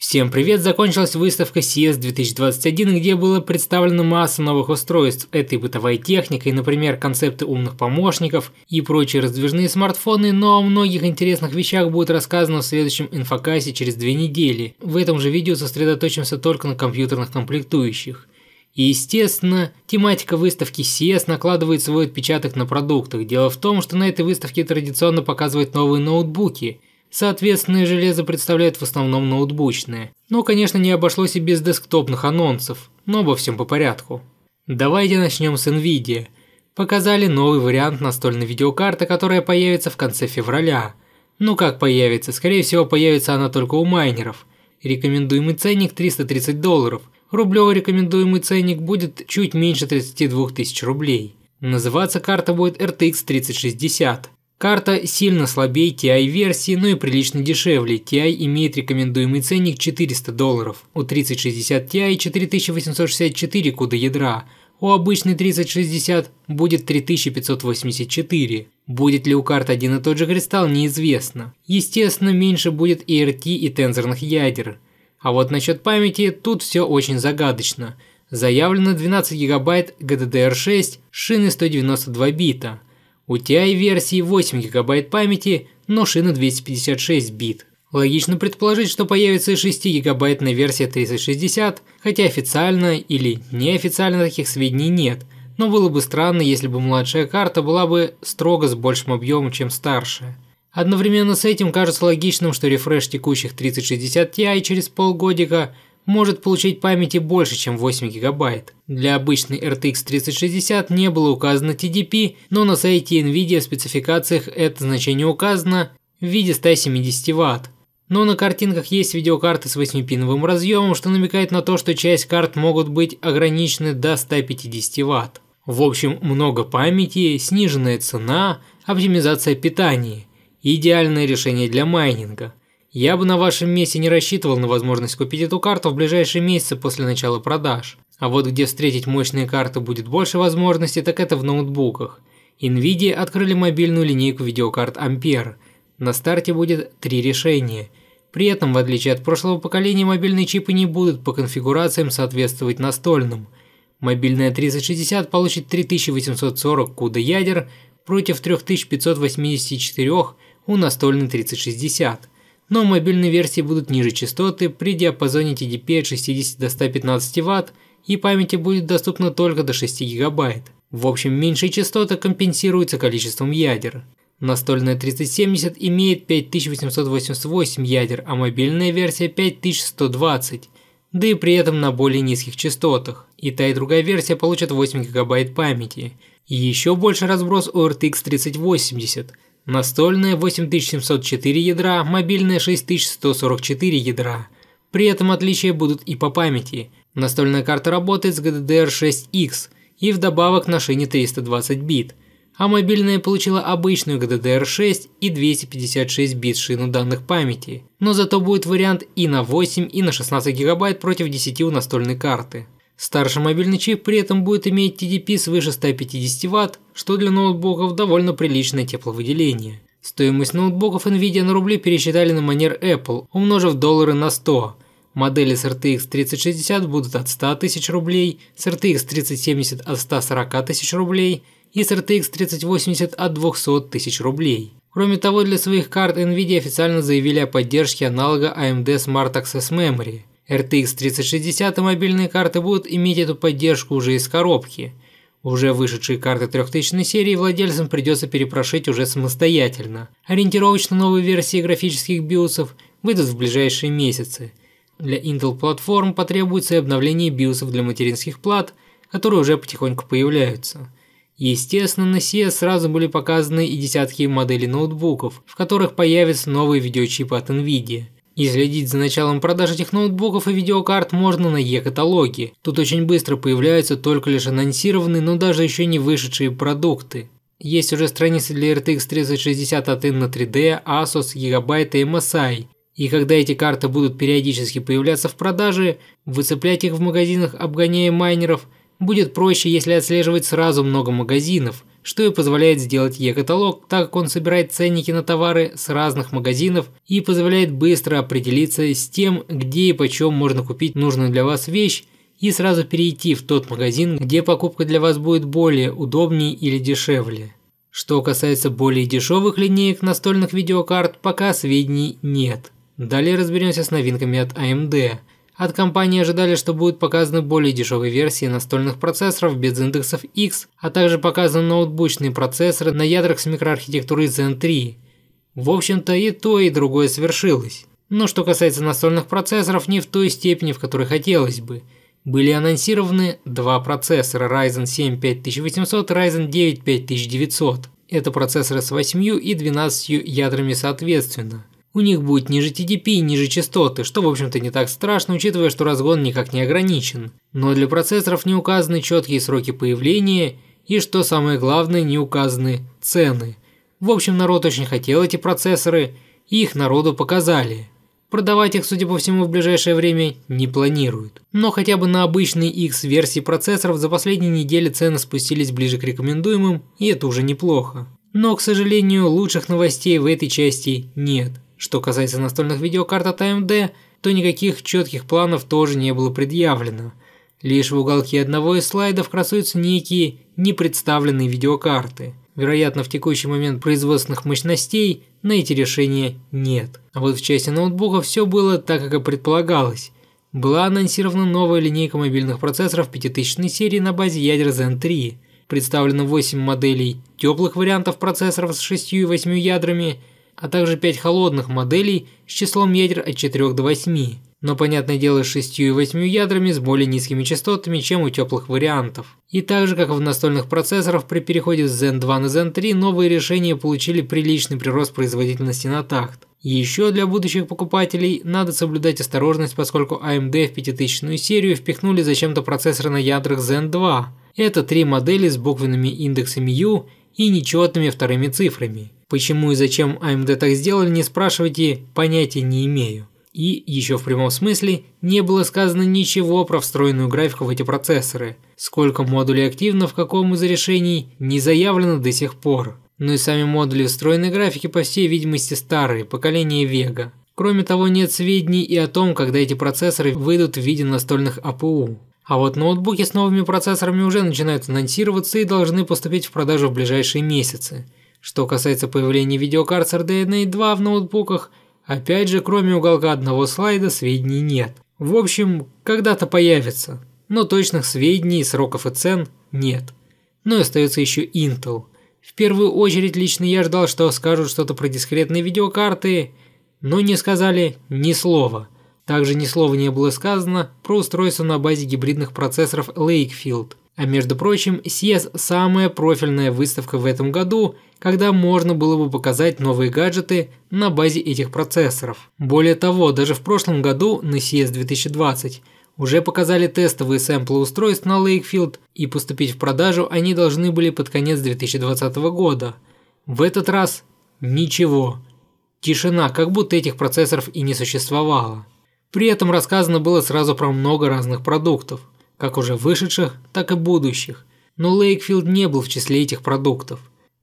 Всем привет! Закончилась выставка CES 2021, где было представлено масса новых устройств этой бытовой техникой, например, концепты умных помощников и прочие раздвижные смартфоны, но о многих интересных вещах будет рассказано в следующем инфокассе через две недели. В этом же видео сосредоточимся только на компьютерных комплектующих. И естественно, тематика выставки CES накладывает свой отпечаток на продуктах. Дело в том, что на этой выставке традиционно показывают новые ноутбуки – Соответственное железо представляет в основном ноутбучное. Но, конечно, не обошлось и без десктопных анонсов, но обо всем по порядку. Давайте начнем с Nvidia. Показали новый вариант настольной видеокарты, которая появится в конце февраля. Ну как появится, скорее всего появится она только у майнеров. Рекомендуемый ценник 330 долларов. Рублевый рекомендуемый ценник будет чуть меньше 32 тысяч рублей. Называться карта будет RTX 3060. Карта сильно слабее TI-версии, но и прилично дешевле. TI имеет рекомендуемый ценник 400 долларов. У 3060 Ti 4864 куда ядра. У обычной 3060 будет 3584. Будет ли у карт один и тот же кристалл, неизвестно. Естественно, меньше будет и RT, и тензорных ядер. А вот насчет памяти тут все очень загадочно. Заявлено 12 ГБ GDDR6 шины 192 бита – у TI версии 8 ГБ памяти, но шина 256 бит. Логично предположить, что появится и 6-гигабайтная версия 3060, хотя официально или неофициально таких сведений нет, но было бы странно, если бы младшая карта была бы строго с большим объемом, чем старшая. Одновременно с этим кажется логичным, что рефреш текущих 3060 Ti через полгодика – может получить памяти больше, чем 8 гигабайт. Для обычной RTX 3060 не было указано TDP, но на сайте Nvidia в спецификациях это значение указано в виде 170 Вт. Но на картинках есть видеокарты с 8-пиновым разъемом, что намекает на то, что часть карт могут быть ограничены до 150 Вт. В общем, много памяти, сниженная цена, оптимизация питания. Идеальное решение для майнинга – я бы на вашем месте не рассчитывал на возможность купить эту карту в ближайшие месяцы после начала продаж. А вот где встретить мощные карты будет больше возможностей, так это в ноутбуках. Nvidia открыли мобильную линейку видеокарт Ampere. На старте будет три решения. При этом, в отличие от прошлого поколения, мобильные чипы не будут по конфигурациям соответствовать настольным. Мобильная 3060 получит 3840 CUDA ядер против 3584 у настольной 3060 но мобильные версии будут ниже частоты при диапазоне TDP от 60 до 115 Вт и памяти будет доступно только до 6 ГБ. В общем, меньшая частота компенсируется количеством ядер. Настольная 3070 имеет 5888 ядер, а мобильная версия 5120, да и при этом на более низких частотах. И та и другая версия получат 8 ГБ памяти. И еще больше разброс у RTX 3080 – Настольная 8704 ядра, мобильная 6144 ядра. При этом отличия будут и по памяти. Настольная карта работает с GDDR6X и вдобавок на шине 320 бит, а мобильная получила обычную GDDR6 и 256 бит шину данных памяти, но зато будет вариант и на 8, и на 16 гигабайт против 10 у настольной карты. Старший мобильный чип при этом будет иметь TDP свыше 150 Вт, что для ноутбуков довольно приличное тепловыделение. Стоимость ноутбуков Nvidia на рубли пересчитали на манер Apple, умножив доллары на 100. Модели с RTX 3060 будут от 100 тысяч рублей, с RTX 3070 от 140 тысяч рублей и с RTX 3080 от 200 тысяч рублей. Кроме того, для своих карт Nvidia официально заявили о поддержке аналога AMD Smart Access Memory – RTX 3060 и мобильные карты будут иметь эту поддержку уже из коробки. Уже вышедшие карты 3000 серии владельцам придется перепрошить уже самостоятельно. Ориентировочно новые версии графических биосов выйдут в ближайшие месяцы. Для Intel платформ потребуется и обновление биосов для материнских плат, которые уже потихоньку появляются. Естественно, на CES сразу были показаны и десятки моделей ноутбуков, в которых появятся новые видеочипы от NVIDIA – и следить за началом продаж этих ноутбуков и видеокарт можно на Е-каталоге. Тут очень быстро появляются только лишь анонсированные, но даже еще не вышедшие продукты. Есть уже страницы для RTX 3060 от Inno 3D, Asus, Gigabyte и MSI. И когда эти карты будут периодически появляться в продаже, выцеплять их в магазинах, обгоняя майнеров, будет проще, если отслеживать сразу много магазинов – что и позволяет сделать e-каталог, так как он собирает ценники на товары с разных магазинов и позволяет быстро определиться с тем, где и почем можно купить нужную для вас вещь и сразу перейти в тот магазин, где покупка для вас будет более удобнее или дешевле. Что касается более дешевых линеек настольных видеокарт, пока сведений нет. Далее разберемся с новинками от AMD а – от компании ожидали, что будут показаны более дешевые версии настольных процессоров без индексов X, а также показаны ноутбучные процессоры на ядрах с микроархитектурой Zen 3. В общем-то и то, и другое свершилось. Но что касается настольных процессоров, не в той степени, в которой хотелось бы. Были анонсированы два процессора Ryzen 7 5800 и Ryzen 9 5900. Это процессоры с 8 и 12 ядрами соответственно – у них будет ниже TDP и ниже частоты, что в общем-то не так страшно, учитывая, что разгон никак не ограничен. Но для процессоров не указаны четкие сроки появления и, что самое главное, не указаны цены. В общем, народ очень хотел эти процессоры, и их народу показали. Продавать их, судя по всему, в ближайшее время не планируют. Но хотя бы на обычной X-версии процессоров за последние недели цены спустились ближе к рекомендуемым, и это уже неплохо. Но, к сожалению, лучших новостей в этой части нет. Что касается настольных видеокарт от AMD, то никаких четких планов тоже не было предъявлено. Лишь в уголке одного из слайдов красуются некие непредставленные видеокарты. Вероятно, в текущий момент производственных мощностей на эти решения нет. А вот в части ноутбука все было так, как и предполагалось. Была анонсирована новая линейка мобильных процессоров 5000 серии на базе ядер Zen 3. Представлено 8 моделей теплых вариантов процессоров с 6 и 8 ядрами а также 5 холодных моделей с числом ядер от 4 до 8, но понятное дело с 6 и 8 ядрами с более низкими частотами, чем у теплых вариантов. И также же, как в настольных процессорах, при переходе с Zen 2 на Zen 3 новые решения получили приличный прирост производительности на такт. Еще для будущих покупателей надо соблюдать осторожность, поскольку AMD в 5000 серию впихнули зачем-то процессоры на ядрах Zen 2. Это три модели с буквенными индексами U и нечетными вторыми цифрами. Почему и зачем AMD а так сделали, не спрашивайте, понятия не имею. И, еще в прямом смысле, не было сказано ничего про встроенную графику в эти процессоры. Сколько модулей активно в каком из решений, не заявлено до сих пор. Ну и сами модули встроенной графики, по всей видимости, старые, поколение Vega. Кроме того, нет сведений и о том, когда эти процессоры выйдут в виде настольных АПУ. А вот ноутбуки с новыми процессорами уже начинают анонсироваться и должны поступить в продажу в ближайшие месяцы. Что касается появления видеокарт с RDNA 2 в ноутбуках, опять же, кроме уголка одного слайда, сведений нет. В общем, когда-то появится, но точных сведений, сроков и цен нет. Но ну и остается еще Intel. В первую очередь лично я ждал, что скажут что-то про дискретные видеокарты, но не сказали ни слова. Также ни слова не было сказано про устройство на базе гибридных процессоров Lakefield, а между прочим, CES – самая профильная выставка в этом году, когда можно было бы показать новые гаджеты на базе этих процессоров. Более того, даже в прошлом году на CES 2020 уже показали тестовые сэмплы устройств на Lakefield, и поступить в продажу они должны были под конец 2020 года. В этот раз ничего. Тишина, как будто этих процессоров и не существовало. При этом рассказано было сразу про много разных продуктов как уже вышедших, так и будущих, но Лейкфилд не был в числе этих продуктов.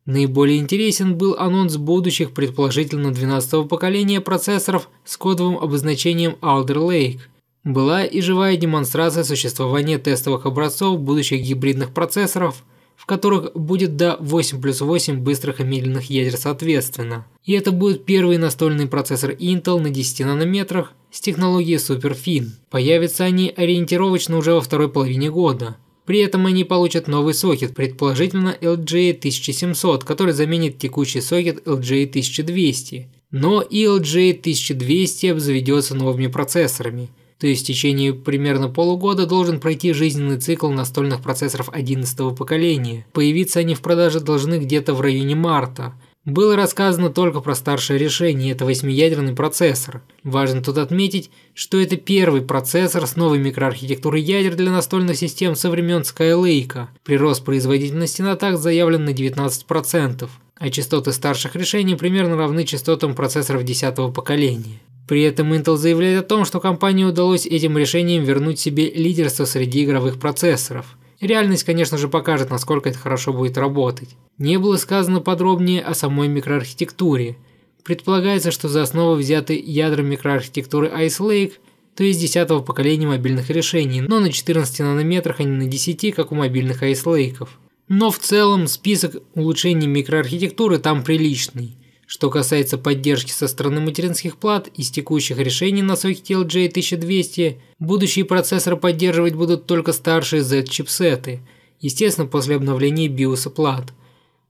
Наиболее интересен был анонс будущих, предположительно 12-го поколения процессоров с кодовым обозначением Alder Lake. Была и живая демонстрация существования тестовых образцов будущих гибридных процессоров – в которых будет до 8 плюс 8 быстрых и медленных ядер соответственно. И это будет первый настольный процессор Intel на 10 нанометрах с технологией SuperFin. Появятся они ориентировочно уже во второй половине года. При этом они получат новый сокет, предположительно LJ1700, который заменит текущий сокет LJ1200. Но и LJ1200 обзаведется новыми процессорами – то есть в течение примерно полугода должен пройти жизненный цикл настольных процессоров 11 поколения. Появиться они в продаже должны где-то в районе марта. Было рассказано только про старшее решение, это восьмиядерный процессор. Важно тут отметить, что это первый процессор с новой микроархитектурой ядер для настольных систем со времен Skylake. Прирост производительности на такт заявлен на 19%, а частоты старших решений примерно равны частотам процессоров 10 поколения. При этом Intel заявляет о том, что компании удалось этим решением вернуть себе лидерство среди игровых процессоров. Реальность, конечно же, покажет, насколько это хорошо будет работать. Не было сказано подробнее о самой микроархитектуре. Предполагается, что за основу взяты ядра микроархитектуры Ice Lake, то есть 10 поколения мобильных решений, но на 14 нанометрах, а не на 10, как у мобильных Ice Lake. Но в целом список улучшений микроархитектуры там приличный – что касается поддержки со стороны материнских плат, из текущих решений на сок TLJ-1200 будущие процессоры поддерживать будут только старшие Z-чипсеты, естественно, после обновления биоса плат.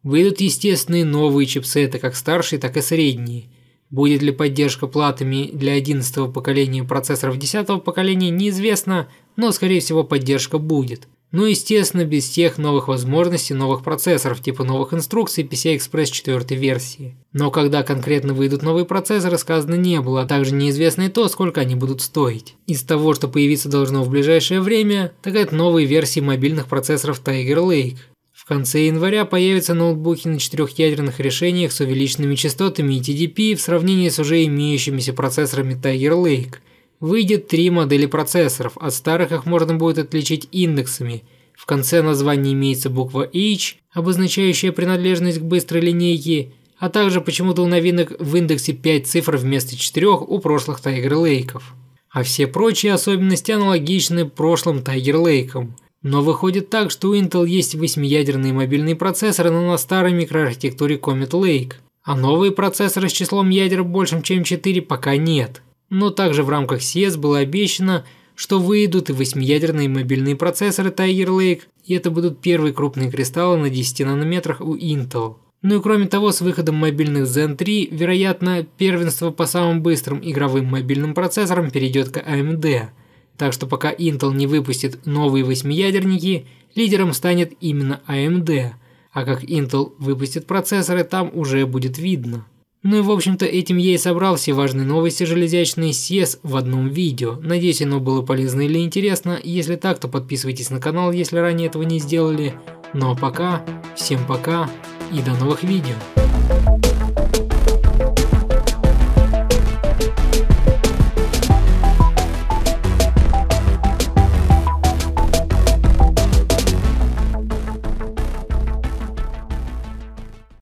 Выйдут, естественные новые чипсеты, как старшие, так и средние. Будет ли поддержка платами для 11 поколения процессоров 10 поколения, неизвестно, но, скорее всего, поддержка будет. Ну, естественно, без тех новых возможностей новых процессоров, типа новых инструкций PCI Express 4 версии. Но когда конкретно выйдут новые процессоры, сказано не было, а также неизвестно и то, сколько они будут стоить. Из того, что появиться должно в ближайшее время, так это новые версии мобильных процессоров Tiger Lake. В конце января появятся ноутбуки на четырехъядерных решениях с увеличенными частотами и TDP в сравнении с уже имеющимися процессорами Tiger Lake, Выйдет три модели процессоров, от старых их можно будет отличить индексами. В конце названия имеется буква H, обозначающая принадлежность к быстрой линейке, а также почему-то у новинок в индексе 5 цифр вместо 4 у прошлых Tiger Lake. А все прочие особенности аналогичны прошлым Tiger Lake. Но выходит так, что у Intel есть восьмиядерные мобильные процессоры, но на старой микроархитектуре Comet Lake. А новые процессоры с числом ядер большим, чем 4 пока нет – но также в рамках CES было обещано, что выйдут и восьмиядерные мобильные процессоры Tiger Lake, и это будут первые крупные кристаллы на 10 нанометрах у Intel. Ну и кроме того, с выходом мобильных Zen 3, вероятно, первенство по самым быстрым игровым мобильным процессорам перейдет к AMD. Так что пока Intel не выпустит новые восьмиядерники, лидером станет именно AMD. А как Intel выпустит процессоры, там уже будет видно. Ну и в общем-то этим я и собрал все важные новости железячный съезд в одном видео. Надеюсь оно было полезно или интересно. Если так, то подписывайтесь на канал, если ранее этого не сделали. Ну а пока, всем пока и до новых видео.